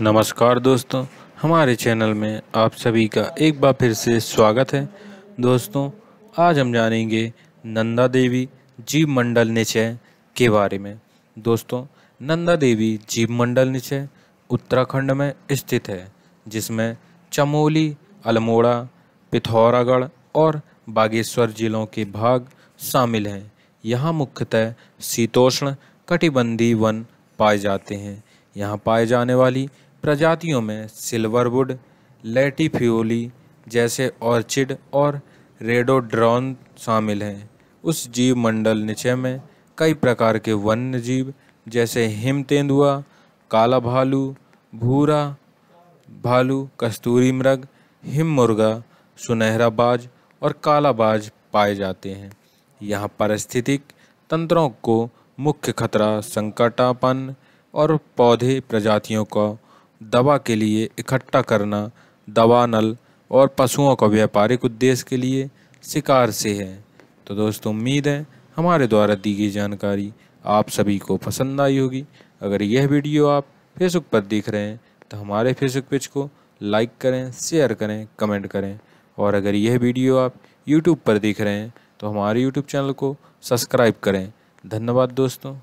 नमस्कार दोस्तों हमारे चैनल में आप सभी का एक बार फिर से स्वागत है दोस्तों आज हम जानेंगे नंदा देवी जीव मंडल निचय के बारे में दोस्तों नंदा देवी जीव मंडल निचय उत्तराखंड में स्थित है जिसमें चमोली अल्मोड़ा पिथौरागढ़ और बागेश्वर जिलों के भाग शामिल हैं यहाँ मुख्यतः शीतोष्ण कटिबंधी वन पाए जाते हैं यहाँ पाए जाने वाली प्रजातियों में सिल्वरवुड लेटीफ्योली जैसे ऑर्चिड और रेडोड्रॉन शामिल हैं उस जीव मंडल नीचे में कई प्रकार के वन्य जीव जैसे हिम तेंदुआ काला भालू भूरा भालू कस्तूरी मृग हिम मुर्गा सुनहरा बाज और काला बाज पाए जाते हैं यहाँ परिस्थितिक तंत्रों को मुख्य खतरा संकटापन और पौधे प्रजातियों को दवा के लिए इकट्ठा करना दवा नल और पशुओं का व्यापारिक उद्देश्य के लिए शिकार से है तो दोस्तों उम्मीद है हमारे द्वारा दी गई जानकारी आप सभी को पसंद आई होगी अगर यह वीडियो आप फेसबुक पर देख रहे हैं तो हमारे फेसबुक पेज को लाइक करें शेयर करें कमेंट करें और अगर यह वीडियो आप यूट्यूब पर देख रहे हैं तो हमारे यूट्यूब चैनल को सब्सक्राइब करें धन्यवाद दोस्तों